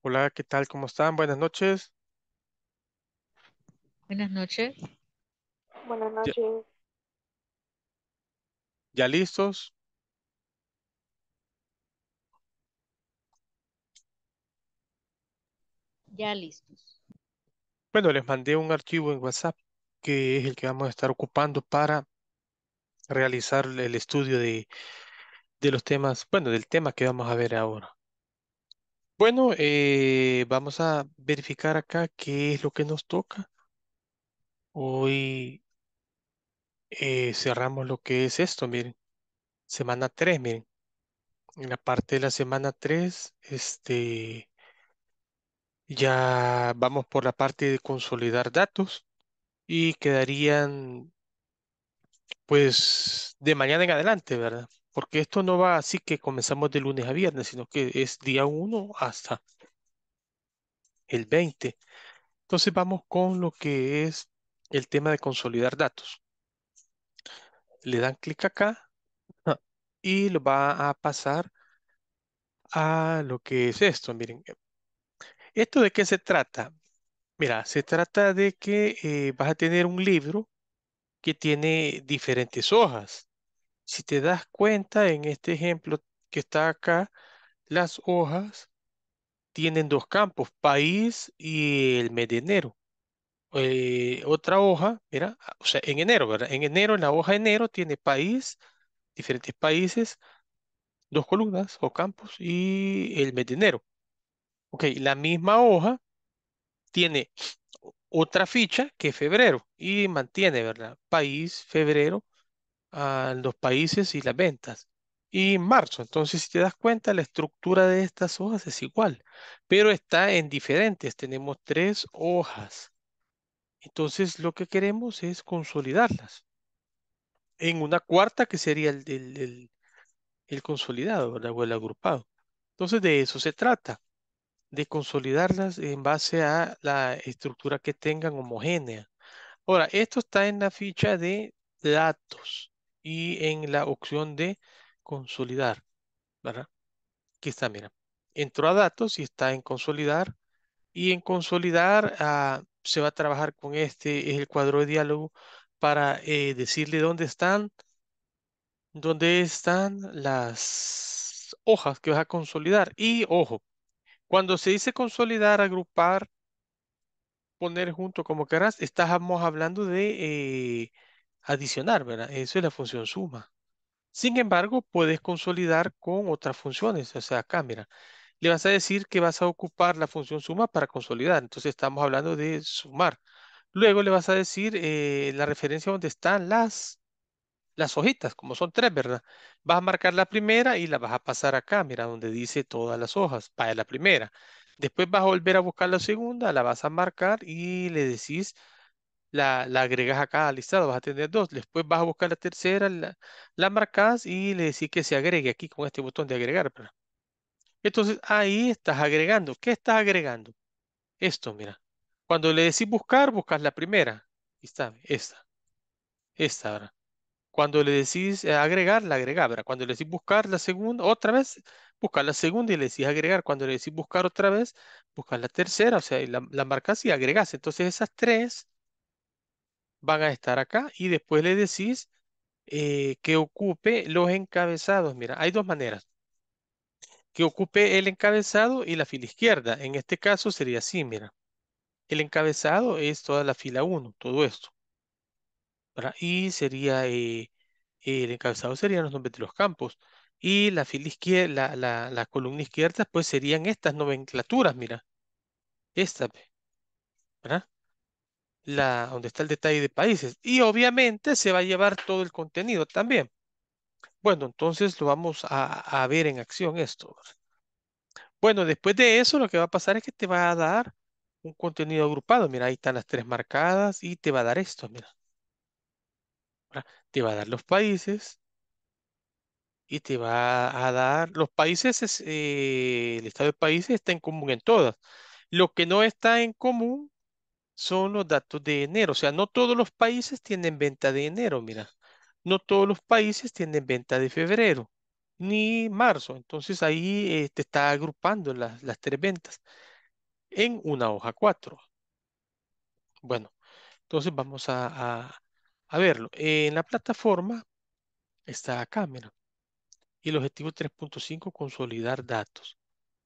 Hola, ¿qué tal? ¿Cómo están? Buenas noches. Buenas noches. Buenas noches. ¿Ya listos? Ya listos. Bueno, les mandé un archivo en WhatsApp que es el que vamos a estar ocupando para realizar el estudio de, de los temas, bueno, del tema que vamos a ver ahora. Bueno, eh, vamos a verificar acá qué es lo que nos toca. Hoy eh, cerramos lo que es esto, miren. Semana 3, miren. En la parte de la semana 3, este, ya vamos por la parte de consolidar datos y quedarían, pues, de mañana en adelante, ¿verdad? porque esto no va así que comenzamos de lunes a viernes, sino que es día 1 hasta el 20. Entonces vamos con lo que es el tema de consolidar datos. Le dan clic acá y lo va a pasar a lo que es esto. Miren, ¿esto de qué se trata? Mira, se trata de que eh, vas a tener un libro que tiene diferentes hojas. Si te das cuenta, en este ejemplo que está acá, las hojas tienen dos campos, país y el mes de enero. Eh, otra hoja, mira, o sea, en enero, ¿verdad? En enero, en la hoja de enero tiene país, diferentes países, dos columnas o campos y el mes de enero. Ok, la misma hoja tiene otra ficha que febrero y mantiene, ¿verdad? País, febrero a los países y las ventas. Y marzo, entonces si te das cuenta, la estructura de estas hojas es igual, pero está en diferentes. Tenemos tres hojas. Entonces lo que queremos es consolidarlas. En una cuarta que sería el, el, el consolidado ¿verdad? o el agrupado. Entonces de eso se trata, de consolidarlas en base a la estructura que tengan homogénea. Ahora, esto está en la ficha de datos y en la opción de consolidar, ¿verdad? Aquí está, mira. Entró a datos y está en consolidar. Y en consolidar ah, se va a trabajar con este, es el cuadro de diálogo para eh, decirle dónde están, dónde están las hojas que vas a consolidar. Y ojo, cuando se dice consolidar, agrupar, poner junto como querrás, estamos hablando de eh, adicionar, ¿verdad? Eso es la función suma. Sin embargo, puedes consolidar con otras funciones, o sea, acá, le vas a decir que vas a ocupar la función suma para consolidar, entonces estamos hablando de sumar. Luego le vas a decir eh, la referencia donde están las, las hojitas, como son tres, ¿verdad? Vas a marcar la primera y la vas a pasar acá, mira, donde dice todas las hojas, para la primera. Después vas a volver a buscar la segunda, la vas a marcar y le decís la, la, agregas acá al listado, vas a tener dos. Después vas a buscar la tercera, la, marcas y le decís que se agregue aquí con este botón de agregar. Entonces ahí estás agregando. ¿Qué estás agregando? Esto, mira. Cuando le decís buscar, buscas la primera. está, esta. Esta, ahora Cuando le decís eh, agregar, la agregás, ¿verdad? Cuando le decís buscar la segunda, otra vez, buscas la segunda y le decís agregar. Cuando le decís buscar otra vez, buscas la tercera, o sea, la, la marcas y agregás. Entonces esas tres van a estar acá y después le decís eh, que ocupe los encabezados. Mira, hay dos maneras. Que ocupe el encabezado y la fila izquierda. En este caso sería así, mira. El encabezado es toda la fila 1, todo esto. Y sería, eh, el encabezado serían los nombres de los campos. Y la fila izquierda, la, columna izquierda, pues serían estas nomenclaturas, mira. Esta, ¿verdad? la, donde está el detalle de países. Y obviamente se va a llevar todo el contenido también. Bueno, entonces lo vamos a, ver en acción esto. Bueno, después de eso lo que va a pasar es que te va a dar un contenido agrupado. Mira, ahí están las tres marcadas y te va a dar esto, mira. Te va a dar los países y te va a dar... Los países, eh, el estado de países está en común en todas. Lo que no está en común son los datos de enero. O sea, no todos los países tienen venta de enero, mira. No todos los países tienen venta de febrero ni marzo. Entonces ahí eh, te está agrupando las, tres ventas en una hoja 4. Bueno, entonces vamos a, verlo. en la plataforma está acá, mira. Y el objetivo 3.5, consolidar datos.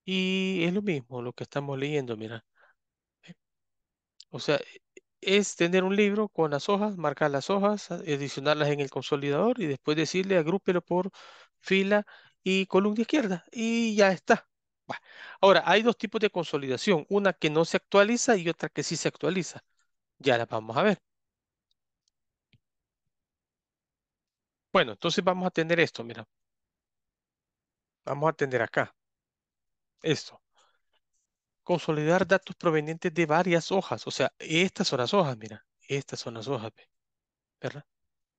Y es lo mismo lo que estamos leyendo, mira. O sea, es tener un libro con las hojas, marcar las hojas, adicionarlas en el consolidador y después decirle agrúpelo por fila y columna izquierda y ya está. Ahora, hay dos tipos de consolidación, una que no se actualiza y otra que sí se actualiza. Ya las vamos a ver. Bueno, entonces vamos a tener esto, mira. Vamos a tener acá. Esto consolidar datos provenientes de varias hojas. O sea, estas son las hojas, mira. Estas son las hojas, ¿verdad?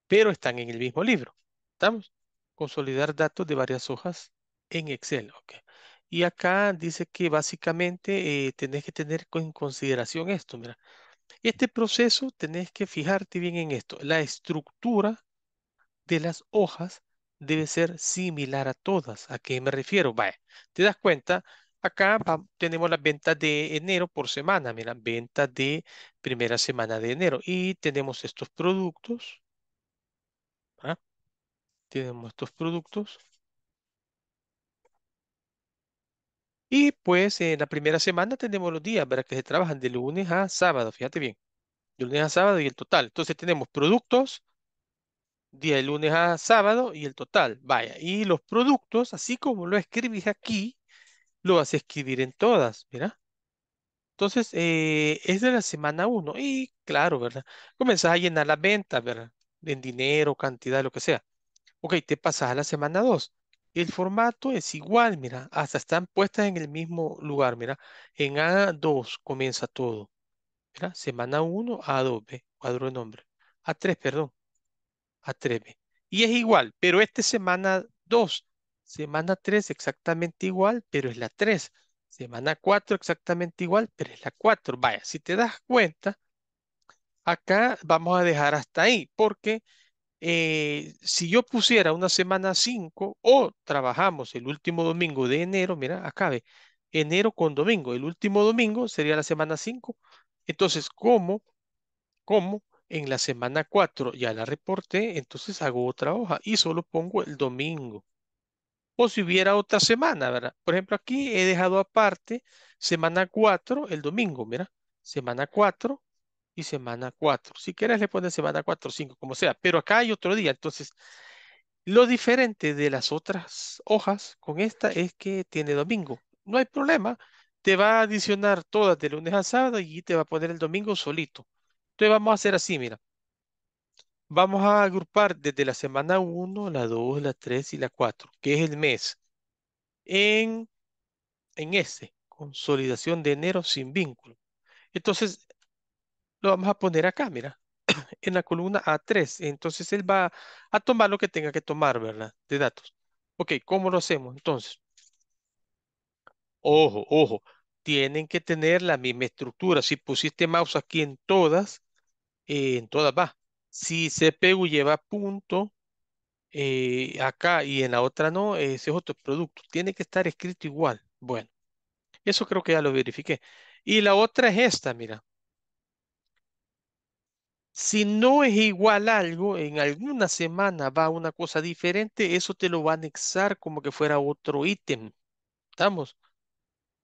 Pero están en el mismo libro. ¿Estamos? Consolidar datos de varias hojas en Excel. Okay. Y acá dice que básicamente eh, tenés que tener en consideración esto, mira. Este proceso tenés que fijarte bien en esto. La estructura de las hojas debe ser similar a todas. ¿A qué me refiero? Vaya, te das cuenta Acá tenemos las ventas de enero por semana, Mira, ventas de primera semana de enero. Y tenemos estos productos. ¿ah? Tenemos estos productos. Y pues en la primera semana tenemos los días, para Que se trabajan de lunes a sábado, fíjate bien. De lunes a sábado y el total. Entonces tenemos productos, día de lunes a sábado y el total. Vaya, y los productos, así como lo escribís aquí, lo vas a escribir en todas, ¿verdad? Entonces, eh, es de la semana 1 y claro, ¿verdad? Comenzás a llenar la venta, ¿verdad? En dinero, cantidad, lo que sea. Ok, te pasas a la semana 2. El formato es igual, mira, hasta están puestas en el mismo lugar, mira. En A2 comienza todo. ¿Verdad? semana 1, A2, B, cuadro de nombre. A3, perdón. A3, B. Y es igual, pero esta semana 2 Semana 3 exactamente igual, pero es la 3. Semana 4 exactamente igual, pero es la 4. Vaya, si te das cuenta, acá vamos a dejar hasta ahí, porque eh, si yo pusiera una semana 5 o trabajamos el último domingo de enero, mira, acabe, enero con domingo, el último domingo sería la semana 5. Entonces, ¿cómo? ¿Cómo? En la semana 4 ya la reporté, entonces hago otra hoja y solo pongo el domingo o si hubiera otra semana, ¿verdad? Por ejemplo, aquí he dejado aparte semana 4, el domingo, mira, semana 4 y semana 4. Si quieres le pones semana 4, 5, como sea, pero acá hay otro día. Entonces, lo diferente de las otras hojas con esta es que tiene domingo. No hay problema, te va a adicionar todas de lunes a sábado y te va a poner el domingo solito. Entonces vamos a hacer así, mira. Vamos a agrupar desde la semana 1, la 2, la 3 y la 4, que es el mes, en, en este, consolidación de enero sin vínculo. Entonces, lo vamos a poner acá, mira, en la columna A3. Entonces, él va a tomar lo que tenga que tomar, ¿verdad? De datos. Ok, ¿cómo lo hacemos entonces? Ojo, ojo, tienen que tener la misma estructura. Si pusiste mouse aquí en todas, eh, en todas va. Si CPU lleva punto eh, acá y en la otra no, ese es otro producto. Tiene que estar escrito igual. Bueno, eso creo que ya lo verifiqué. Y la otra es esta, mira. Si no es igual algo, en alguna semana va una cosa diferente, eso te lo va a anexar como que fuera otro ítem. ¿Estamos?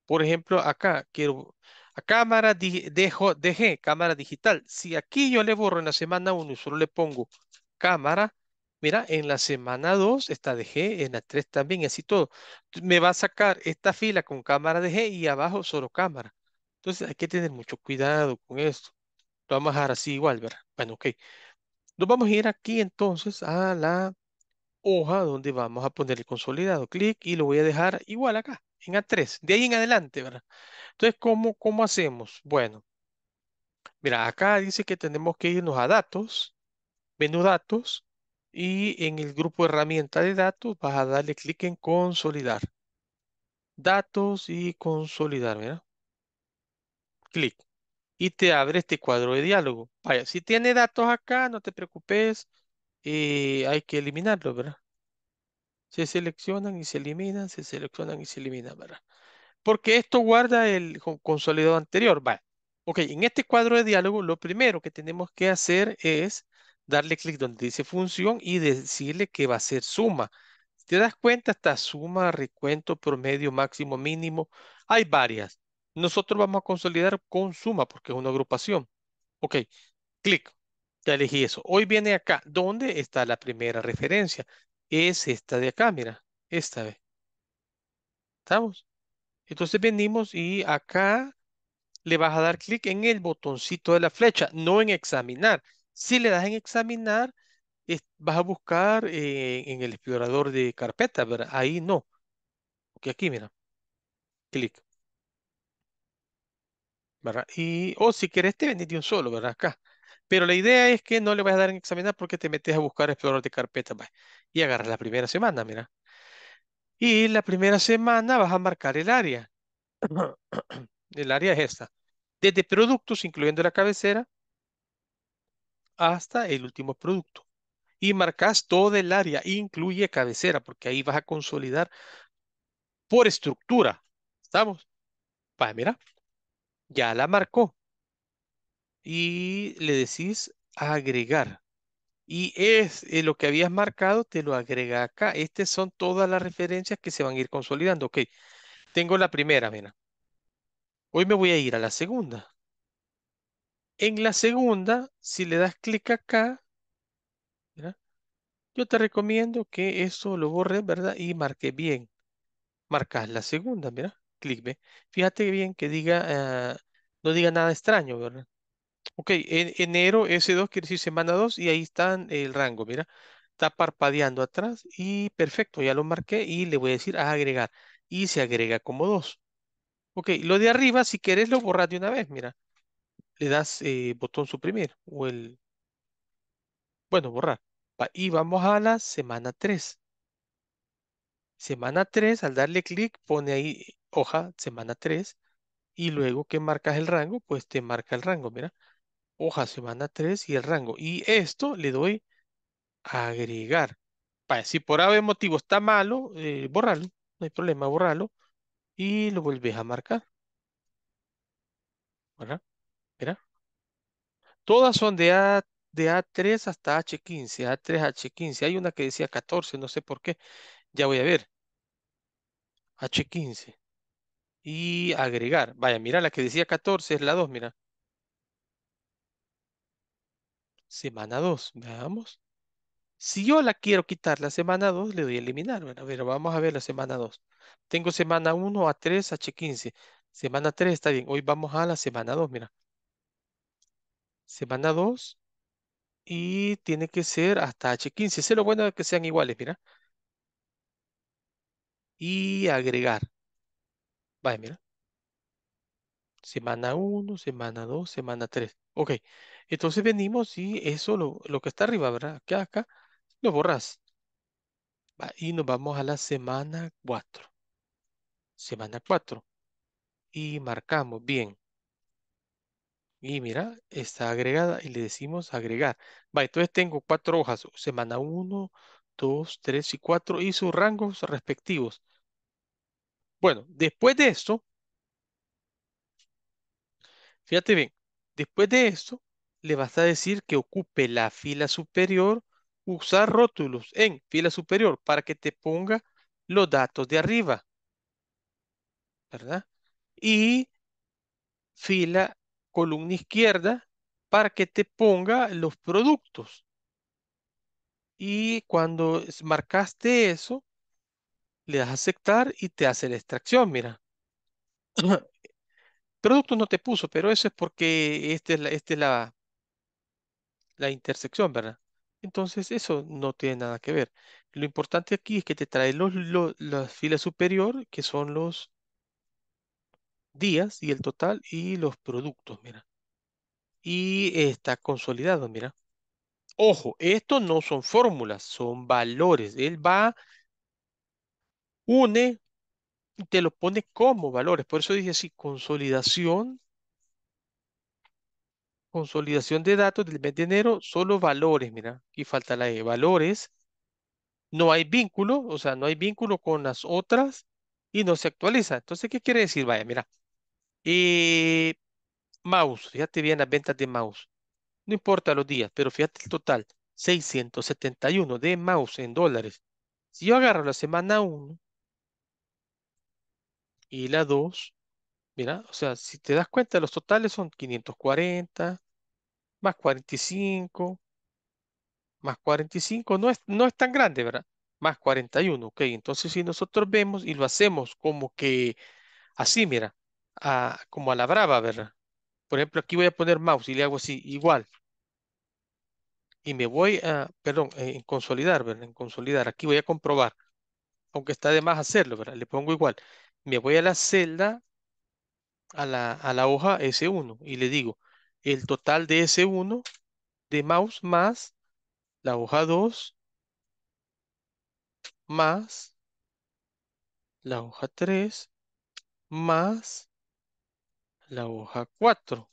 Por ejemplo, acá quiero, a cámara dejo, dejé cámara digital. Si aquí yo le borro en la semana 1 y solo le pongo cámara, mira, en la semana 2 está g en la 3 también, así todo. Me va a sacar esta fila con cámara g y abajo solo cámara. Entonces hay que tener mucho cuidado con esto. Lo vamos a dejar así igual, ¿verdad? Bueno, ok. Nos vamos a ir aquí entonces a la hoja donde vamos a poner el consolidado. Clic y lo voy a dejar igual acá, en A3. De ahí en adelante, ¿verdad? Entonces, ¿cómo, hacemos? Bueno, mira, acá dice que tenemos que irnos a datos, menú datos, y en el grupo herramienta de datos vas a darle clic en consolidar. Datos y consolidar, ¿verdad? Clic. Y te abre este cuadro de diálogo. Vaya, si tiene datos acá, no te preocupes, eh, hay que eliminarlo, ¿verdad? Se seleccionan y se eliminan, se seleccionan y se eliminan, ¿verdad? porque esto guarda el consolidado anterior. Vale. Ok, en este cuadro de diálogo lo primero que tenemos que hacer es darle clic donde dice función y decirle que va a ser suma. te das cuenta, está suma, recuento, promedio, máximo, mínimo. Hay varias. Nosotros vamos a consolidar con suma porque es una agrupación. Ok, clic. Ya elegí eso. Hoy viene acá. ¿Dónde está la primera referencia? Es esta de acá, mira. Esta vez. ¿Estamos? Entonces venimos y acá le vas a dar clic en el botoncito de la flecha, no en examinar. Si le das en examinar, vas a buscar eh, en el explorador de carpeta, ¿verdad? Ahí no. porque aquí mira. Clic. Y, o si querés, te venís de un solo, ¿verdad? Acá. Pero la idea es que no le vas a dar en examinar porque te metes a buscar explorador de carpeta, Y agarras la primera semana, mira. Y la primera semana vas a marcar el área. El área es esta. Desde productos, incluyendo la cabecera, hasta el último producto. Y marcas todo el área, incluye cabecera, porque ahí vas a consolidar por estructura. ¿Estamos? Vaya, mira, ya la marcó. Y le decís agregar. Y es eh, lo que habías marcado, te lo agrega acá. Estas son todas las referencias que se van a ir consolidando. Ok, tengo la primera, mira. Hoy me voy a ir a la segunda. En la segunda, si le das clic acá, yo te recomiendo que eso lo borres, ¿verdad? Y marque bien. Marcas la segunda, mira, clic, ve. Fíjate bien que diga, ah, no diga nada extraño, ¿verdad? Ok, en enero ese 2 quiere decir semana 2 y ahí está el rango, mira. Está parpadeando atrás y perfecto, ya lo marqué y le voy a decir a agregar. Y se agrega como 2. Ok, lo de arriba, si quieres lo borras de una vez, mira. Le das eh, botón suprimir o el... Bueno, borrar. Y vamos a la semana 3. Semana 3, al darle clic, pone ahí hoja, semana 3. Y luego que marcas el rango, pues te marca el rango, mira hoja semana 3 y el rango. Y esto le doy a agregar. si por algún motivo está malo, eh, No hay problema, borrarlo. Y lo vuelves a marcar. ¿Verdad? Mira. Todas son de, de A3 hasta H15. A3, H15. Hay una que decía 14, no sé por qué. Ya voy a ver. H15. Y agregar. Vaya, mira la que decía 14, es la 2, mira. semana 2, veamos. Si yo la quiero quitar la semana 2, le doy a eliminar. Bueno, a vamos a ver la semana 2. Tengo semana 1 a 3 h 15. Semana 3 está bien. Hoy vamos a la semana 2, mira. Semana 2 y tiene que ser hasta H15. es lo bueno que sean iguales, mira. Y agregar. vaya, mira. Semana 1, semana 2, semana 3. Ok, entonces venimos y eso, lo, que está arriba, ¿verdad? Acá, acá, lo borras. Y nos vamos a la semana 4. Semana 4. Y marcamos, bien. Y mira, está agregada y le decimos agregar. Va, entonces tengo cuatro hojas, semana 1, 2, 3 y 4 y sus rangos respectivos. Bueno, después de esto, Fíjate bien, después de eso le vas a decir que ocupe la fila superior, usar rótulos en fila superior para que te ponga los datos de arriba, ¿verdad? Y fila columna izquierda para que te ponga los productos. Y cuando marcaste eso, le das a aceptar y te hace la extracción, mira. Productos no te puso, pero eso es porque esta es la, la, intersección, ¿verdad? Entonces eso no tiene nada que ver. Lo importante aquí es que te trae los, los, la fila superior, que son los días y el total y los productos, mira. Y está consolidado, mira. Ojo, esto no son fórmulas, son valores. Él va, une te lo pone como valores. Por eso dije así, consolidación, consolidación de datos del mes de enero, solo valores, mira, aquí falta la de valores. No hay vínculo, o sea, no hay vínculo con las otras y no se actualiza. Entonces, ¿qué quiere decir? Vaya, mira. Eh, mouse, fíjate bien las ventas de mouse. No importa los días, pero fíjate el total, 671 de mouse en dólares. Si yo agarro la semana 1, y la 2, mira, o sea, si te das cuenta, los totales son 540, más 45, más 45, no es, no es tan grande, ¿verdad? Más 41, ok. Entonces, si nosotros vemos y lo hacemos como que así, mira, como a la brava, ¿verdad? Por ejemplo, aquí voy a poner mouse y le hago así, igual. Y me voy a, perdón, eh, en consolidar, ¿verdad? En consolidar. Aquí voy a comprobar. Aunque está de más hacerlo, ¿verdad? Le pongo igual me voy a la celda, a la, hoja S1 y le digo el total de S1 de mouse más la hoja 2 más la hoja 3 más la hoja 4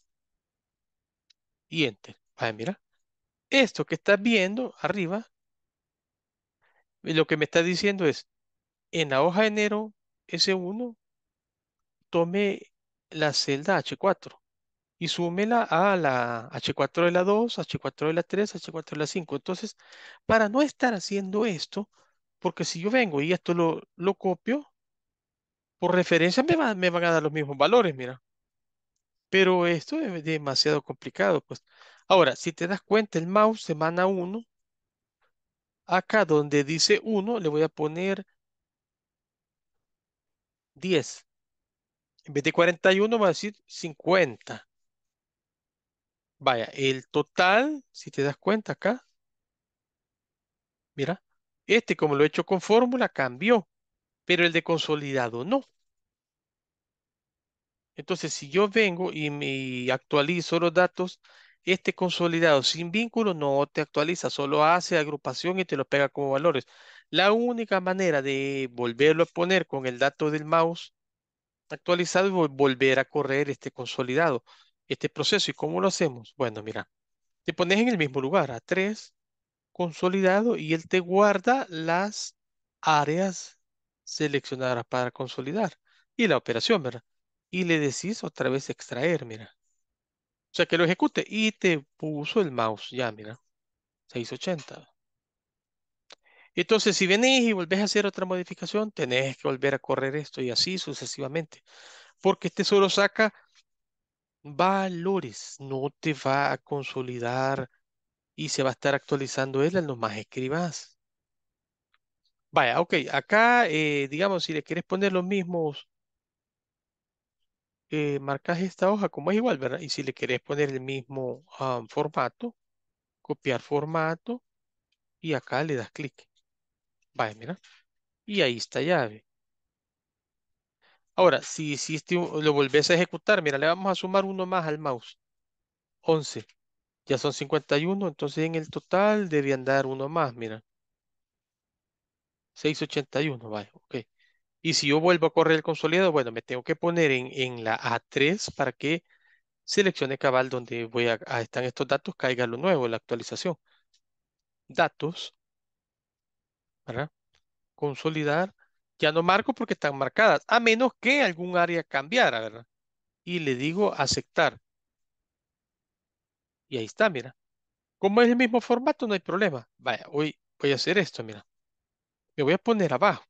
y enter. Ah, mira. Esto que estás viendo arriba, lo que me está diciendo es, en la hoja de enero S1, tome la celda H4 y súmela a la H4 de la 2, H4 de la 3, H4 de la 5. Entonces, para no estar haciendo esto, porque si yo vengo y esto lo, copio, por referencia me, van a dar los mismos valores, mira. Pero esto es demasiado complicado, pues. Ahora, si te das cuenta, el mouse semana 1, acá donde dice 1, le voy a poner 10. En vez de 41, va a decir 50. Vaya, el total, si te das cuenta acá, mira, este como lo he hecho con fórmula cambió, pero el de consolidado no. Entonces, si yo vengo y me actualizo los datos, este consolidado sin vínculo no te actualiza, solo hace agrupación y te lo pega como valores. La única manera de volverlo a poner con el dato del mouse actualizado es volver a correr este consolidado, este proceso. ¿Y cómo lo hacemos? Bueno, mira, te pones en el mismo lugar, a 3, consolidado, y él te guarda las áreas seleccionadas para consolidar y la operación, ¿verdad? Y le decís otra vez extraer, mira. O sea, que lo ejecute y te puso el mouse, ya, mira, 680. Entonces, si venís y volvés a hacer otra modificación, tenés que volver a correr esto y así sucesivamente. Porque este solo saca valores, no te va a consolidar y se va a estar actualizando él más escribas. Vaya, ok, acá, eh, digamos, si le quieres poner los mismos, eh, marcas esta hoja como es igual, ¿verdad? Y si le quieres poner el mismo ah, formato, copiar formato y acá le das clic mira. Y ahí está llave. Ahora, si hiciste, lo volvés a ejecutar, mira, le vamos a sumar uno más al mouse. 11. Ya son 51, entonces en el total debían dar uno más, mira. 681, vaya, ok. Y si yo vuelvo a correr el consolidado, bueno, me tengo que poner en, la A3 para que seleccione cabal donde voy a, a, están estos datos, caiga lo nuevo, la actualización. Datos, ¿verdad? Consolidar. Ya no marco porque están marcadas, a menos que algún área cambiara, ¿verdad? Y le digo aceptar. Y ahí está, mira. Como es el mismo formato, no hay problema. Vaya, hoy voy a hacer esto, mira. Me voy a poner abajo.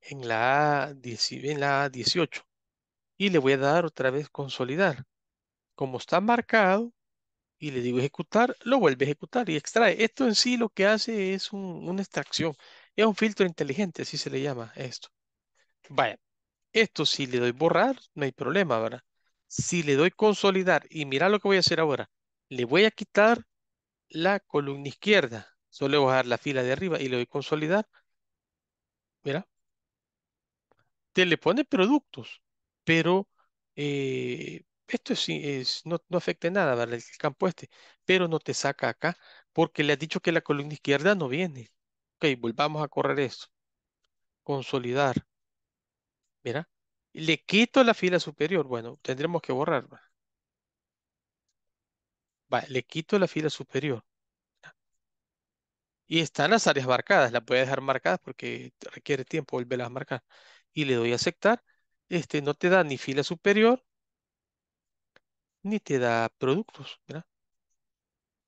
En la, en la 18. Y le voy a dar otra vez consolidar. Como está marcado, y le digo ejecutar, lo vuelve a ejecutar y extrae. Esto en sí lo que hace es una extracción. Es un filtro inteligente, así se le llama esto. Vaya, esto si le doy borrar, no hay problema, ¿verdad? Si le doy consolidar, y mira lo que voy a hacer ahora. Le voy a quitar la columna izquierda. Solo voy a dar la fila de arriba y le doy consolidar. Mira. Te le pone productos, pero eh, esto no, afecta nada, ¿vale? El campo este, pero no te saca acá porque le has dicho que la columna izquierda no viene. Ok, volvamos a correr esto. Consolidar. Mira, le quito la fila superior. Bueno, tendremos que borrar. le quito la fila superior. Y están las áreas marcadas, las voy a dejar marcadas porque requiere tiempo volverlas a marcar. Y le doy a aceptar. Este no te da ni fila superior ni te da productos, ¿verdad?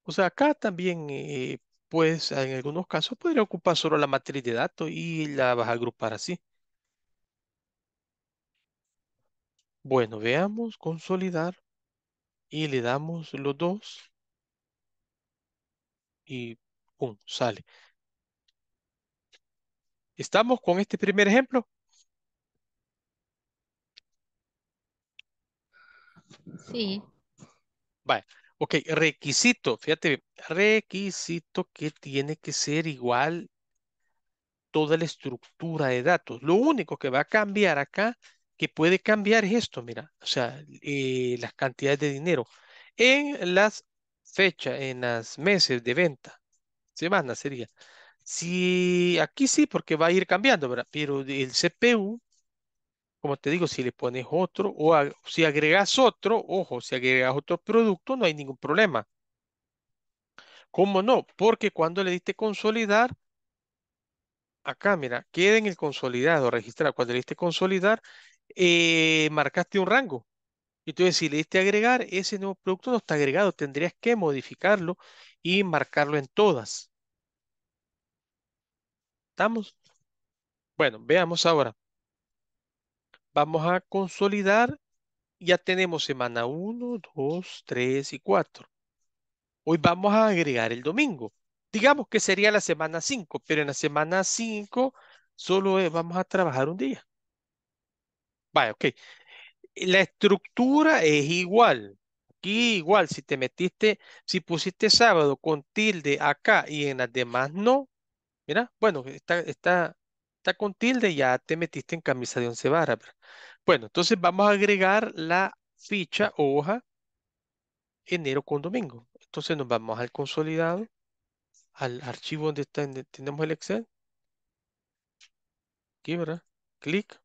O sea, acá también, eh, pues en algunos casos podría ocupar solo la matriz de datos y la vas a agrupar así. Bueno, veamos, consolidar y le damos los dos y ¡pum! sale. ¿Estamos con este primer ejemplo? Sí. Vale. Ok, requisito, fíjate, requisito que tiene que ser igual toda la estructura de datos. Lo único que va a cambiar acá, que puede cambiar es esto, mira, o sea, eh, las cantidades de dinero. En las fechas, en las meses de venta, semana sería. Si aquí sí, porque va a ir cambiando, ¿verdad? Pero el CPU como te digo, si le pones otro o si agregas otro, ojo, si agregas otro producto, no hay ningún problema. ¿Cómo no? Porque cuando le diste consolidar, acá, mira, queda en el consolidado, registrado. Cuando le diste consolidar, eh, marcaste un rango. Entonces, si le diste agregar, ese nuevo producto no está agregado. Tendrías que modificarlo y marcarlo en todas. ¿Estamos? Bueno, veamos ahora. Vamos a consolidar. Ya tenemos semana 1, 2, 3 y 4. Hoy vamos a agregar el domingo. Digamos que sería la semana 5, pero en la semana 5 solo eh, vamos a trabajar un día. Vaya, ok. La estructura es igual. Aquí igual, si te metiste, si pusiste sábado con tilde acá y en las demás no, mira, bueno, está, está con tilde, ya te metiste en camisa de once varas. Bueno, entonces vamos a agregar la ficha hoja enero con domingo. Entonces nos vamos al consolidado, al archivo donde, está, tenemos el Excel. Aquí, ¿verdad? Clic.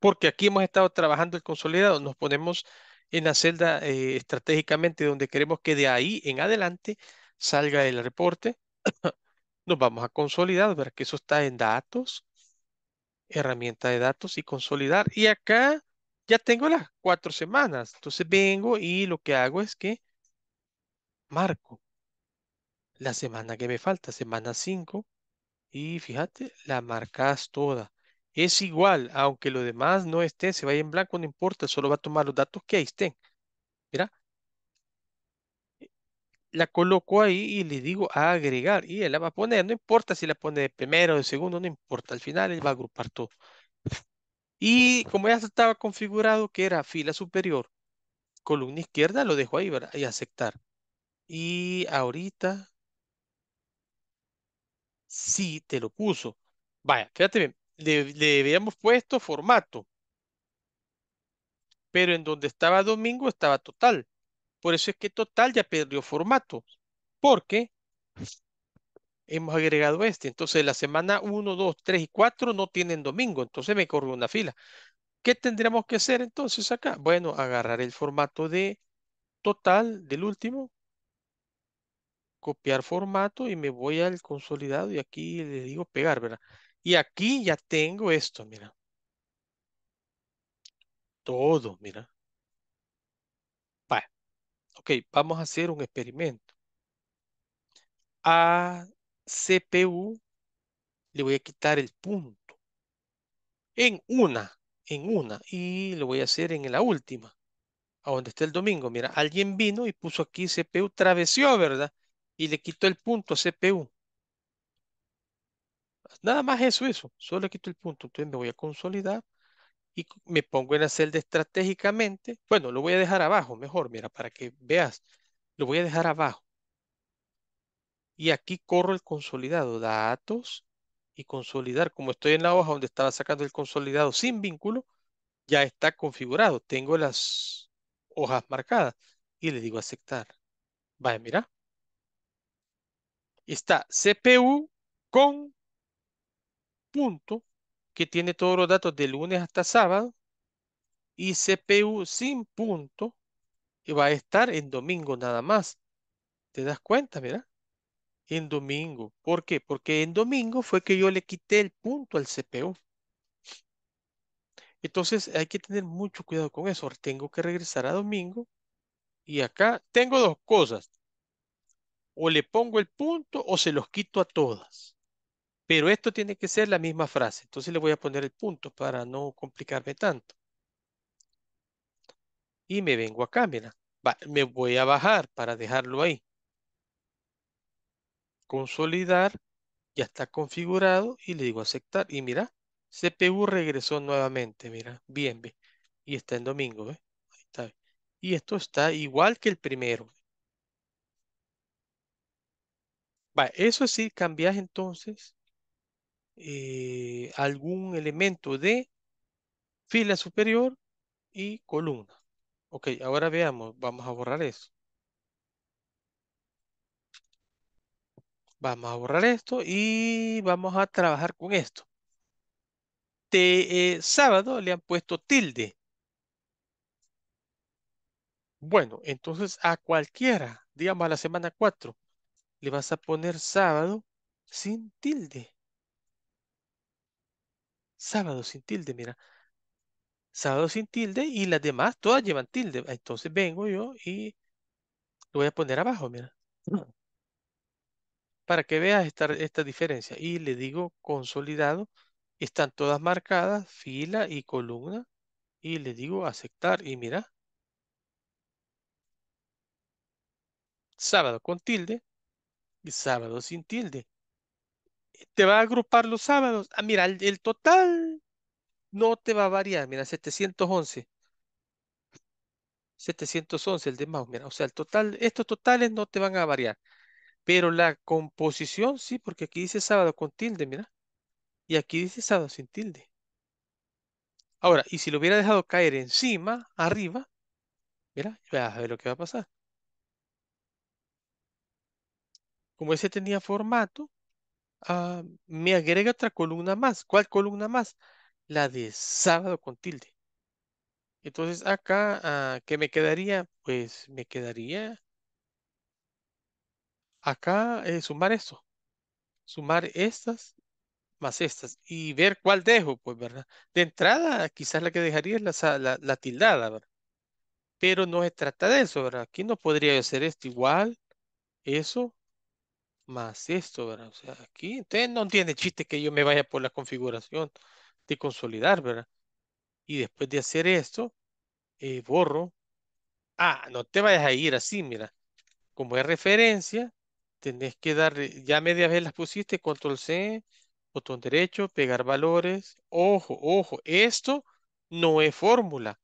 Porque aquí hemos estado trabajando el consolidado. Nos ponemos en la celda eh, estratégicamente donde queremos que de ahí en adelante salga el reporte. nos vamos a consolidar, ver Que eso está en datos, herramienta de datos y consolidar. Y acá ya tengo las cuatro semanas. Entonces vengo y lo que hago es que marco la semana que me falta, semana 5. Y fíjate, la marcas toda. Es igual, aunque lo demás no esté, se vaya en blanco, no importa, solo va a tomar los datos que ahí estén. Mira, la coloco ahí y le digo a agregar y él la va a poner, no importa si la pone de primero o de segundo, no importa, al final él va a agrupar todo. Y como ya estaba configurado que era fila superior, columna izquierda, lo dejo ahí ¿verdad? y aceptar. Y ahorita sí te lo puso. Vaya, fíjate bien, le, le habíamos puesto formato, pero en donde estaba domingo estaba total. Por eso es que Total ya perdió formato, porque hemos agregado este. Entonces la semana 1, 2, 3 y 4 no tienen domingo, entonces me corrió una fila. ¿Qué tendríamos que hacer entonces acá? Bueno, agarrar el formato de total del último, copiar formato y me voy al consolidado y aquí le digo pegar, ¿verdad? Y aquí ya tengo esto, mira. Todo, mira. Ok, vamos a hacer un experimento. A CPU le voy a quitar el punto. En una, en una. Y lo voy a hacer en la última. A donde está el domingo. Mira, alguien vino y puso aquí CPU, travesió, ¿verdad? Y le quitó el punto a CPU. Nada más eso, eso. Solo le quito el punto. Entonces me voy a consolidar y me pongo en la celda estratégicamente. Bueno, lo voy a dejar abajo, mejor, mira, para que veas. Lo voy a dejar abajo. Y aquí corro el consolidado, datos y consolidar. Como estoy en la hoja donde estaba sacando el consolidado sin vínculo, ya está configurado. Tengo las hojas marcadas y le digo aceptar. Vaya, mira. Está CPU con punto que tiene todos los datos de lunes hasta sábado y CPU sin punto y va a estar en domingo nada más. ¿Te das cuenta? Mira. En domingo. ¿Por qué? Porque en domingo fue que yo le quité el punto al CPU. Entonces hay que tener mucho cuidado con eso. Tengo que regresar a domingo y acá tengo dos cosas. O le pongo el punto o se los quito a todas. Pero esto tiene que ser la misma frase. Entonces le voy a poner el punto para no complicarme tanto. Y me vengo acá, mira. me voy a bajar para dejarlo ahí. Consolidar. Ya está configurado y le digo aceptar. Y mira, CPU regresó nuevamente, mira. Bien, Y está en domingo, Y esto está igual que el primero. Va, eso sí, cambias entonces eh, algún elemento de fila superior y columna. Ok, ahora veamos, vamos a borrar eso. Vamos a borrar esto y vamos a trabajar con esto. De eh, sábado le han puesto tilde. Bueno, entonces a cualquiera, digamos a la semana 4, le vas a poner sábado sin tilde. Sábado sin tilde, mira. Sábado sin tilde y las demás todas llevan tilde. Entonces vengo yo y lo voy a poner abajo, mira. Para que veas esta, esta diferencia. Y le digo consolidado. Están todas marcadas, fila y columna. Y le digo aceptar. Y mira. Sábado con tilde y sábado sin tilde te va a agrupar los sábados. Ah, mira, el, total no te va a variar. Mira, 711. 711 el de Maus, mira, o sea, el total, estos totales no te van a variar, pero la composición sí, porque aquí dice sábado con tilde, mira, y aquí dice sábado sin tilde. Ahora, y si lo hubiera dejado caer encima, arriba, mira, ya a ver lo que va a pasar. Como ese tenía formato, Ah, me agrega otra columna más. ¿Cuál columna más? La de sábado con tilde. Entonces acá, que ah, ¿qué me quedaría? Pues me quedaría acá eh, sumar esto. Sumar estas más estas y ver cuál dejo, pues, ¿verdad? De entrada, quizás la que dejaría es la, la, tildada, ¿verdad? Pero no se trata de eso, ¿verdad? Aquí no podría hacer esto igual, eso, más esto, ¿verdad? O sea, aquí entonces no tiene chiste que yo me vaya por la configuración de consolidar, ¿verdad? Y después de hacer esto, eh, borro. Ah, no te vayas a ir así, mira. Como es referencia, tenés que darle, ya media vez las pusiste, control C, botón derecho, pegar valores. Ojo, ojo, esto no es fórmula.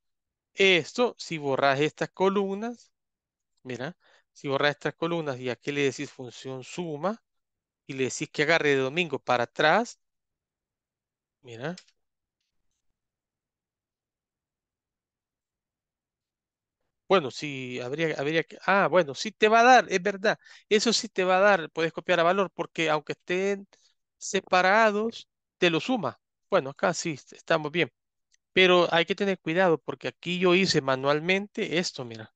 Esto, si borras estas columnas, mira, si borras estas columnas y aquí le decís función suma y le decís que agarre de domingo para atrás, mira. Bueno, sí, habría, habría que... Ah, bueno, sí te va a dar, es verdad. Eso sí te va a dar, puedes copiar a valor porque aunque estén separados, te lo suma. Bueno, acá sí, estamos bien. Pero hay que tener cuidado porque aquí yo hice manualmente esto, mira.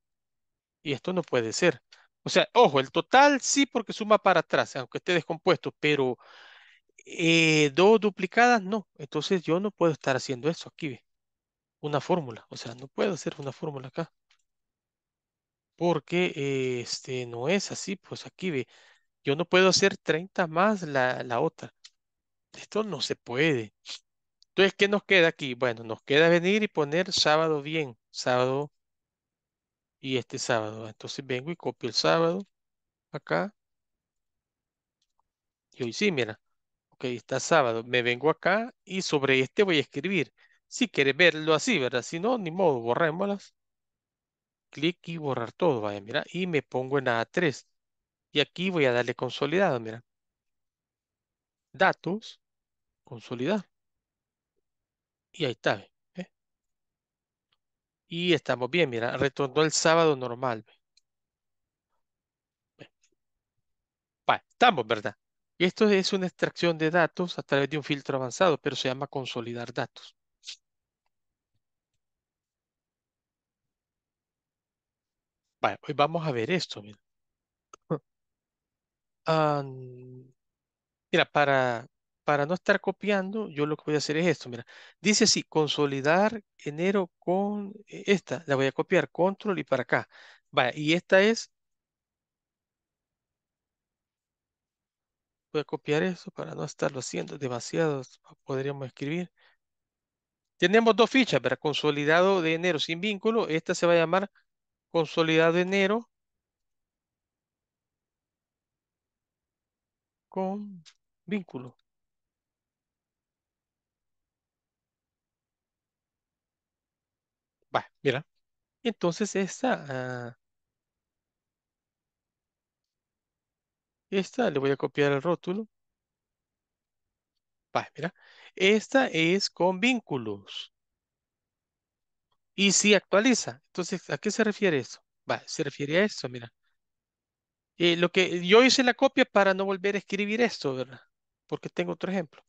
Y esto no puede ser. O sea, ojo, el total sí porque suma para atrás, aunque esté descompuesto, pero eh, dos duplicadas no. Entonces yo no puedo estar haciendo eso aquí. ¿ve? Una fórmula. O sea, no puedo hacer una fórmula acá. Porque eh, este, no es así. Pues aquí ve. Yo no puedo hacer 30 más la, la otra. Esto no se puede. Entonces, ¿qué nos queda aquí? Bueno, nos queda venir y poner sábado bien. Sábado y este sábado. Entonces vengo y copio el sábado acá. Y hoy sí, mira. Ok, está sábado. Me vengo acá y sobre este voy a escribir. Si quieres verlo así, ¿verdad? Si no, ni modo, borrémoslas. Clic y borrar todo, vaya, mira. Y me pongo en A3. Y aquí voy a darle consolidado, mira. Datos, consolidar. Y ahí está, y estamos bien, mira, retornó el sábado normal. Bueno, estamos, ¿verdad? esto es una extracción de datos a través de un filtro avanzado, pero se llama consolidar datos. Vale, hoy vamos a ver esto. Mira, ah, mira para para no estar copiando, yo lo que voy a hacer es esto. Mira, dice así, consolidar enero con eh, esta. La voy a copiar, control y para acá. Va, y esta es. Voy a copiar eso para no estarlo haciendo. demasiado. podríamos escribir. Tenemos dos fichas, para Consolidado de enero sin vínculo. Esta se va a llamar consolidado de enero con vínculo. Va, mira. Entonces esta, ah, esta le voy a copiar el rótulo. Va, mira. Esta es con vínculos. Y si actualiza. Entonces, ¿a qué se refiere esto? se refiere a esto, mira. Eh, lo que yo hice la copia para no volver a escribir esto, ¿verdad? Porque tengo otro ejemplo.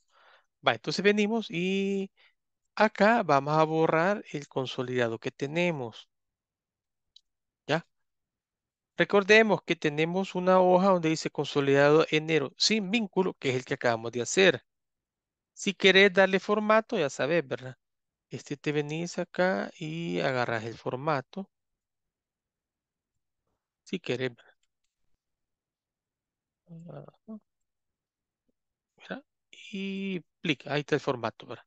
Va, entonces venimos y Acá vamos a borrar el consolidado que tenemos. ¿Ya? Recordemos que tenemos una hoja donde dice consolidado enero sin vínculo, que es el que acabamos de hacer. Si querés darle formato, ya sabes, ¿verdad? Este te venís acá y agarras el formato. Si querés, ¿verdad? y clic, ahí está el formato, ¿verdad?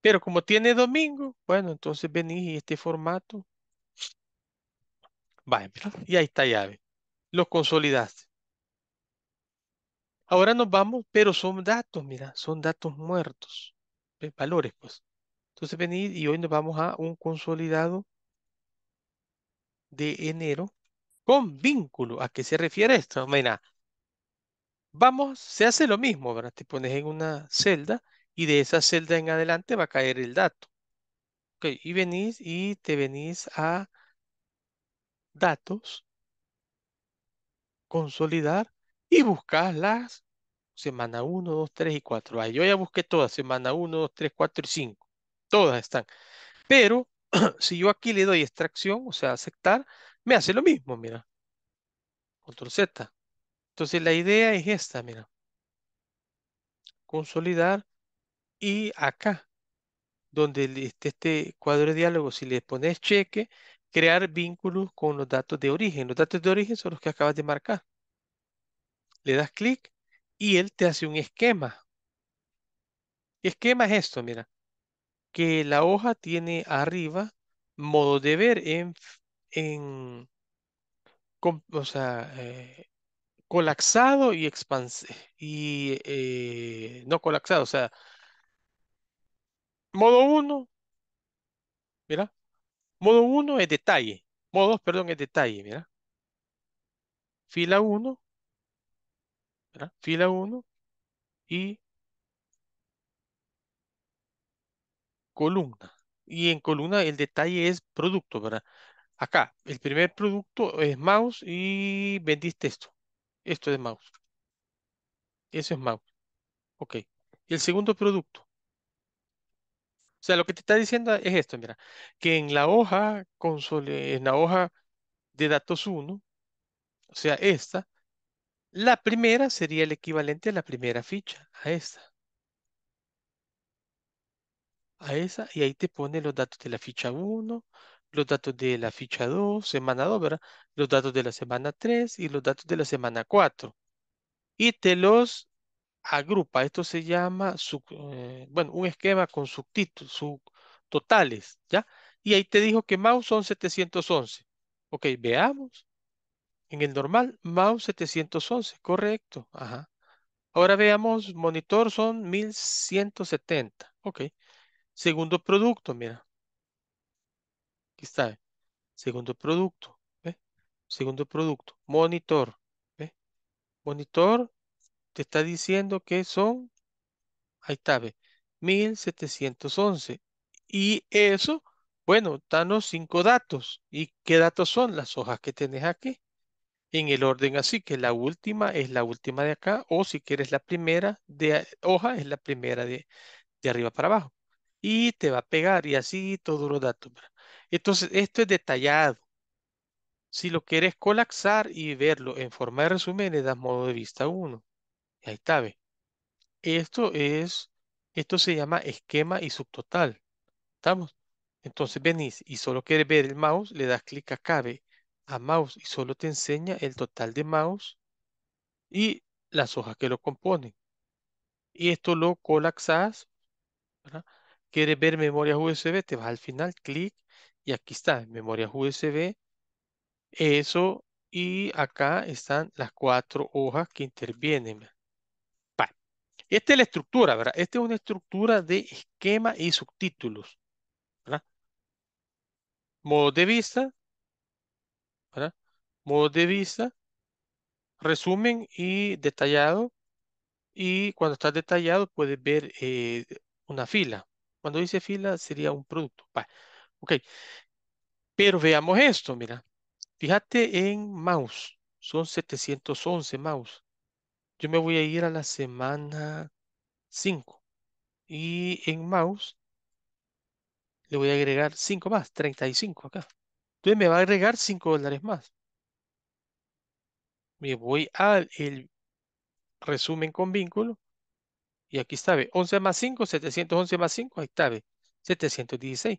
Pero como tiene domingo, bueno, entonces venís y este formato. Va, y ahí está llave. los consolidaste. Ahora nos vamos, pero son datos, mira, son datos muertos. Pues, valores, pues. Entonces venís y hoy nos vamos a un consolidado de enero con vínculo. ¿A qué se refiere esto? Mira, vamos, se hace lo mismo, ¿verdad? Te pones en una celda y de esa celda en adelante va a caer el dato. Okay, y venís y te venís a datos, consolidar y buscas las semana 1, 2, 3 y 4. yo ya busqué todas, semana 1, 2, 3, 4 y 5. Todas están. Pero si yo aquí le doy extracción, o sea, aceptar, me hace lo mismo, mira. Control Z. Entonces la idea es esta, mira. Consolidar y acá, donde este, este, cuadro de diálogo, si le pones cheque, crear vínculos con los datos de origen. Los datos de origen son los que acabas de marcar. Le das clic y él te hace un esquema. Esquema es esto, mira, que la hoja tiene arriba modo de ver en, en o sea, eh, colapsado y expansivo, y eh, no colapsado, o sea, Modo 1, mira. Modo 1 es detalle. Modo perdón, es detalle, mira. Fila 1, Fila 1 y columna. Y en columna el detalle es producto, ¿verdad? Acá, el primer producto es mouse y vendiste esto. Esto es mouse. Eso es mouse. Ok. Y el segundo producto o sea, lo que te está diciendo es esto, mira, que en la hoja en la hoja de datos 1, o sea, esta, la primera sería el equivalente a la primera ficha, a esta. A esa, y ahí te pone los datos de la ficha 1, los datos de la ficha 2, semana 2, ¿verdad? Los datos de la semana 3 y los datos de la semana 4. Y te los agrupa, esto se llama, eh, bueno, un esquema con subtítulos, totales, ¿ya? Y ahí te dijo que mouse son 711. Ok, veamos. En el normal, mouse 711, correcto. Ajá. Ahora veamos, monitor son 1170. Ok. Segundo producto, mira. Aquí está. Eh. Segundo producto. Segundo producto. Monitor. Monitor te está diciendo que son, ahí está, ve, 1711. Y eso, bueno, danos cinco datos. ¿Y qué datos son las hojas que tenés aquí? En el orden así, que la última es la última de acá, o si quieres la primera de hoja, es la primera de, arriba para abajo. Y te va a pegar y así todos los datos. Entonces, esto es detallado. Si lo quieres colapsar y verlo en forma de resumen, le das modo de vista 1. Ahí está, Esto es, esto se llama esquema y subtotal. ¿Estamos? Entonces venís y solo quieres ver el mouse, le das clic acá, ve, a mouse y solo te enseña el total de mouse y las hojas que lo componen. Y esto lo colapsas. ¿Quieres ver memoria USB? Te vas al final, clic y aquí está, memoria USB. Eso y acá están las cuatro hojas que intervienen. Esta es la estructura, ¿verdad? Esta es una estructura de esquema y subtítulos. ¿verdad? Modo de vista, ¿verdad? Modo de vista, resumen y detallado. Y cuando está detallado puedes ver eh, una fila. Cuando dice fila sería un producto. Vale. Ok. Pero veamos esto, mira. Fíjate en mouse. Son 711 mouse. Yo me voy a ir a la semana 5 y en mouse le voy a agregar 5 más, 35 acá. Entonces me va a agregar 5 dólares más. Me voy al el resumen con vínculo y aquí está, 11 más 5, 711 más 5, ahí está, 716.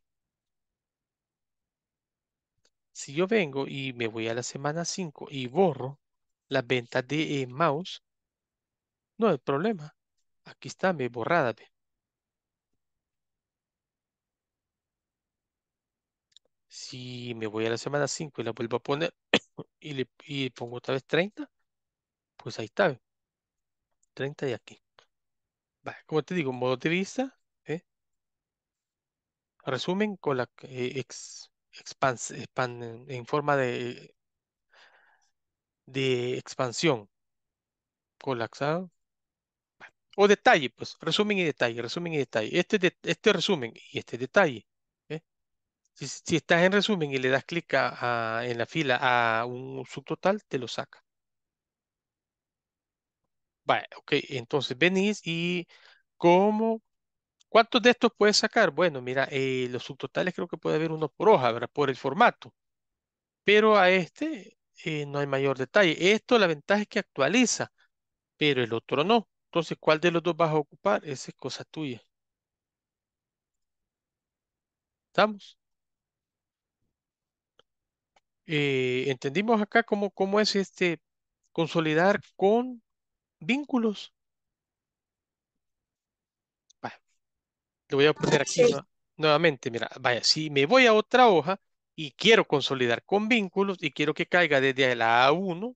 Si yo vengo y me voy a la semana 5 y borro las ventas de eh, mouse, no hay problema. Aquí está mi borrada, Si me voy a la semana 5 y la vuelvo a poner y le, pongo otra vez 30, pues ahí está, 30 y aquí. como te digo, modo de vista, ¿eh? resumen con la eh, en forma de, de expansión colapsado o detalle, pues, resumen y detalle, resumen y detalle. Este, este resumen y este detalle. ¿eh? Si, estás en resumen y le das clic a, en la fila a un subtotal, te lo saca. Vale, ok, entonces venís y cómo, ¿cuántos de estos puedes sacar? Bueno, mira, eh, los subtotales creo que puede haber uno por hoja, ¿verdad? Por el formato. Pero a este eh, no hay mayor detalle. Esto la ventaja es que actualiza, pero el otro no. Entonces, ¿cuál de los dos vas a ocupar? Esa es cosa tuya. ¿Estamos? Eh, ¿Entendimos acá cómo, cómo es este consolidar con vínculos? Le voy a poner aquí nuevamente. Mira, vaya, si me voy a otra hoja y quiero consolidar con vínculos y quiero que caiga desde la A1,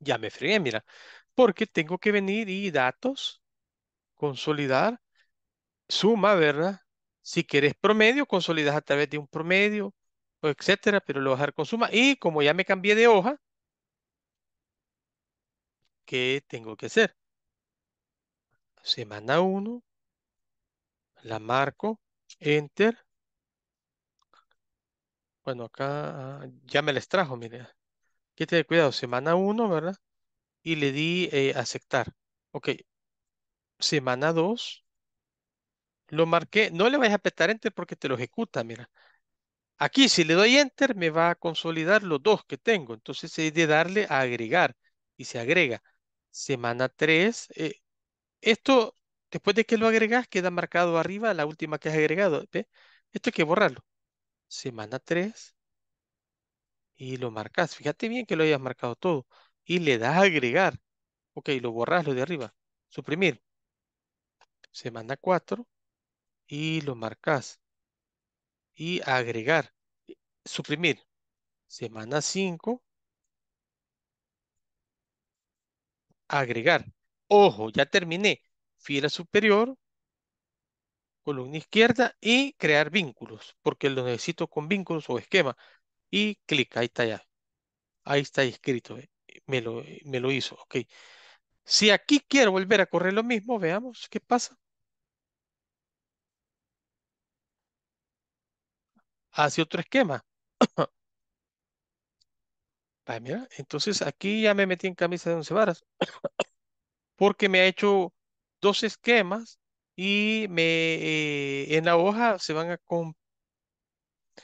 ya me fregué, mira porque tengo que venir y datos, consolidar, suma, ¿verdad? Si quieres promedio, consolidas a través de un promedio, etcétera, pero lo vas a dejar con suma. Y como ya me cambié de hoja, ¿qué tengo que hacer? Semana 1, la marco, enter. Bueno, acá ah, ya me les trajo, mire. Que tener cuidado, semana 1, ¿verdad? y le di eh, aceptar. Ok, semana 2, lo marqué, no le vais a apretar enter porque te lo ejecuta, mira. Aquí si le doy enter me va a consolidar los dos que tengo, entonces es de darle a agregar y se agrega. Semana 3, eh, esto después de que lo agregas queda marcado arriba la última que has agregado, Esto hay que borrarlo. Semana 3 y lo marcas, fíjate bien que lo hayas marcado todo y le das agregar. Ok, lo borras lo de arriba. Suprimir. Semana 4 y lo marcas. Y agregar. Suprimir. Semana 5. Agregar. Ojo, ya terminé. Fila superior, columna izquierda y crear vínculos, porque lo necesito con vínculos o esquema. Y clic, ahí está ya. Ahí está escrito. ¿eh? me lo, hizo. okay Si aquí quiero volver a correr lo mismo, veamos qué pasa. Hace otro esquema. entonces aquí ya me metí en camisa de once varas. Porque me ha hecho dos esquemas y me eh, en la hoja se van a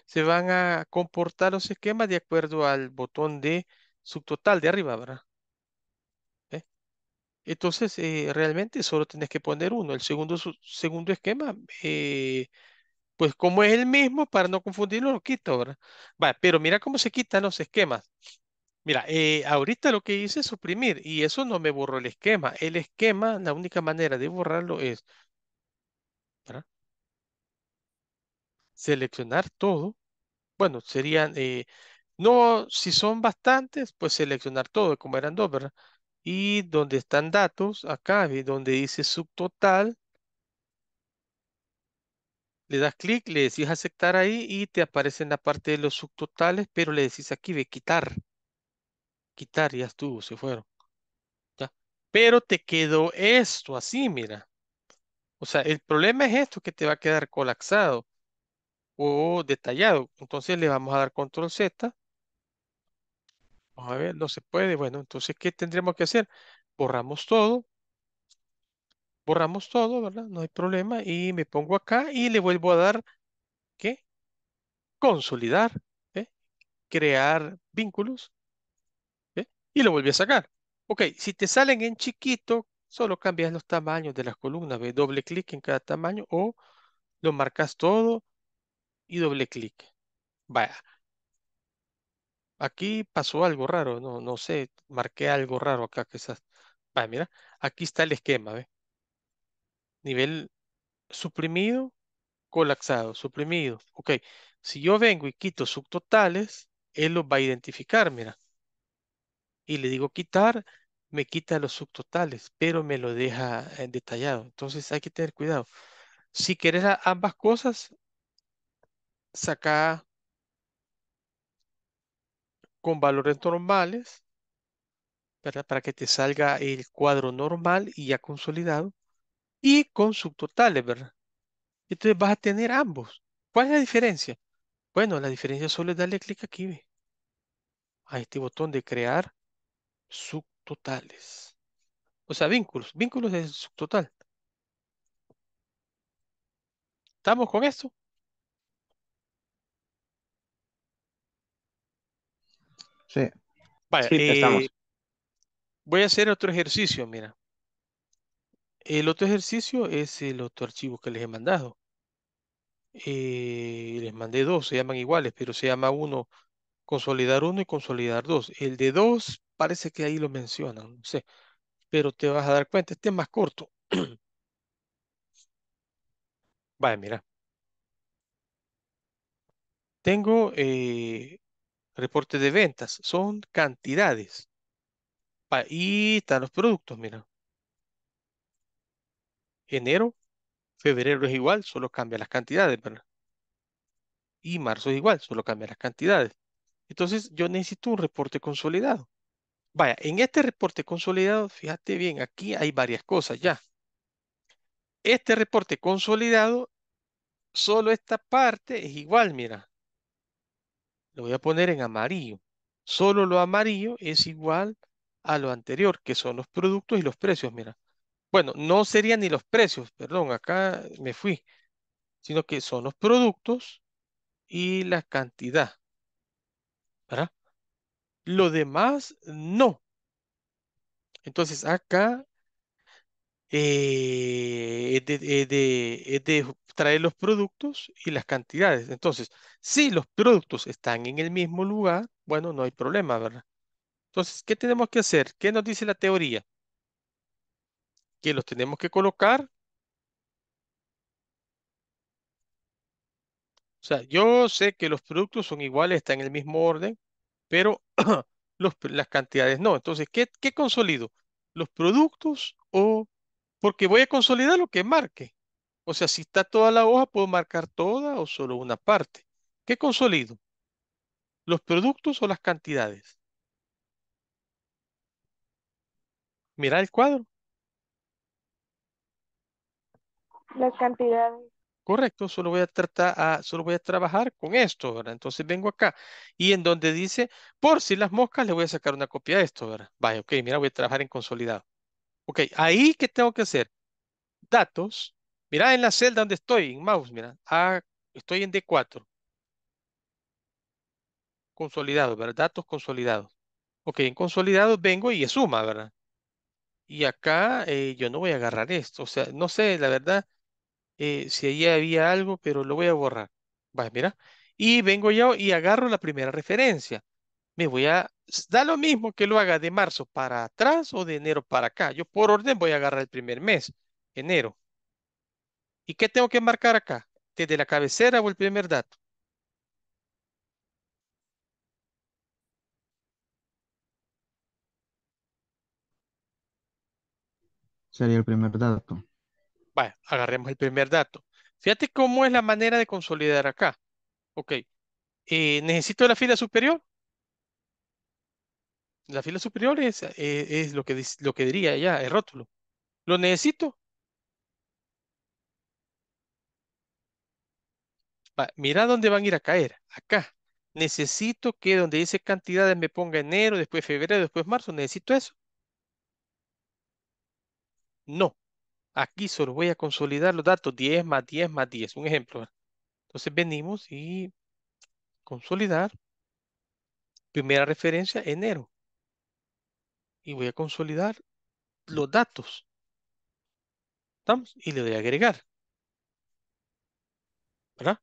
se van a comportar los esquemas de acuerdo al botón de subtotal de arriba, ¿verdad? ¿Eh? Entonces, eh, realmente solo tienes que poner uno. El segundo, segundo esquema, eh, pues como es el mismo, para no confundirlo, lo quito, ¿verdad? pero mira cómo se quitan los esquemas. Mira, ahorita lo que hice es suprimir y eso no me borró el esquema. El esquema, la única manera de borrarlo es ¿verdad? seleccionar todo. Bueno, serían no, si son bastantes, pues seleccionar todo, como eran dos, ¿verdad? Y donde están datos, acá, donde dice subtotal, le das clic, le decís aceptar ahí y te aparece en la parte de los subtotales, pero le decís aquí, de quitar. Quitar, ya estuvo, se fueron. Pero te quedó esto así, mira. O sea, el problema es esto que te va a quedar colapsado o detallado. Entonces le vamos a dar control Z Vamos a ver, no se puede. Bueno, entonces, ¿qué tendremos que hacer? Borramos todo. Borramos todo, ¿verdad? No hay problema. Y me pongo acá y le vuelvo a dar, ¿qué? Consolidar, ¿eh? crear vínculos. ¿eh? Y lo volví a sacar. Ok, si te salen en chiquito, solo cambias los tamaños de las columnas. Ve Doble clic en cada tamaño o lo marcas todo y doble clic. Vaya. Aquí pasó algo raro, no, no sé, marqué algo raro acá mira, aquí está el esquema, Nivel suprimido, colapsado, suprimido. Ok, si yo vengo y quito subtotales, él los va a identificar, mira. Y le digo quitar, me quita los subtotales, pero me lo deja en eh, detallado. Entonces hay que tener cuidado. Si querés ambas cosas, saca con valores normales, ¿verdad? Para que te salga el cuadro normal y ya consolidado y con subtotales, ¿verdad? Entonces vas a tener ambos. ¿Cuál es la diferencia? Bueno, la diferencia solo es darle clic aquí, ¿ve? A este botón de crear subtotales. O sea, vínculos. Vínculos de subtotal. ¿Estamos con esto? Eh, voy a hacer otro ejercicio, mira. El otro ejercicio es el otro archivo que les he mandado. Eh, les mandé dos, se llaman iguales, pero se llama uno consolidar uno y consolidar dos. El de dos parece que ahí lo mencionan, no sé, pero te vas a dar cuenta, este es más corto. Vaya, mira. Tengo eh, reporte de ventas, son cantidades. Ahí están los productos, mira. Enero, febrero es igual, solo cambia las cantidades, ¿verdad? Y marzo es igual, solo cambia las cantidades. Entonces yo necesito un reporte consolidado. Vaya, en este reporte consolidado, fíjate bien, aquí hay varias cosas ya. Este reporte consolidado, solo esta parte es igual, mira lo voy a poner en amarillo. Solo lo amarillo es igual a lo anterior, que son los productos y los precios, mira. Bueno, no serían ni los precios, perdón, acá me fui, sino que son los productos y la cantidad, ¿verdad? Lo demás, no. Entonces, acá eh, es de trae los productos y las cantidades. Entonces, si los productos están en el mismo lugar, bueno, no hay problema, ¿verdad? Entonces, ¿qué tenemos que hacer? ¿Qué nos dice la teoría? Que los tenemos que colocar. O sea, yo sé que los productos son iguales, están en el mismo orden, pero las cantidades no. Entonces, ¿qué, ¿qué consolido? ¿Los productos o...? Porque voy a consolidar lo que marque. O sea, si está toda la hoja, puedo marcar toda o solo una parte. ¿Qué consolido? ¿Los productos o las cantidades? Mira el cuadro. Las cantidades. Correcto, solo voy a tratar ah, solo voy a trabajar con esto, ¿verdad? Entonces vengo acá y en donde dice, por si las moscas, le voy a sacar una copia de esto, ¿verdad? Vaya, ok, mira, voy a trabajar en consolidado. Ok, ahí, ¿qué tengo que hacer? Datos, Mirá en la celda donde estoy, en mouse, mira. Ah, estoy en D4. Consolidado, ¿verdad? Datos consolidados. Ok, en consolidados vengo y es suma, ¿verdad? Y acá eh, yo no voy a agarrar esto. O sea, no sé, la verdad, eh, si ahí había algo, pero lo voy a borrar. Va, mira. Y vengo yo y agarro la primera referencia. Me voy a... Da lo mismo que lo haga de marzo para atrás o de enero para acá. Yo por orden voy a agarrar el primer mes, enero. ¿Y qué tengo que marcar acá? ¿Desde la cabecera o el primer dato? Sería el primer dato. Bueno, agarremos el primer dato. Fíjate cómo es la manera de consolidar acá. Ok. Eh, ¿Necesito la fila superior? La fila superior es, eh, lo, que, lo que diría ya, el rótulo. ¿Lo necesito? mira dónde van a ir a caer, acá. Necesito que donde dice cantidades me ponga enero, después febrero, después marzo. Necesito eso. No. Aquí solo voy a consolidar los datos 10 más 10 más 10. Un ejemplo. Entonces venimos y consolidar. Primera referencia, enero. Y voy a consolidar los datos. ¿Estamos? Y le doy a agregar. ¿Verdad?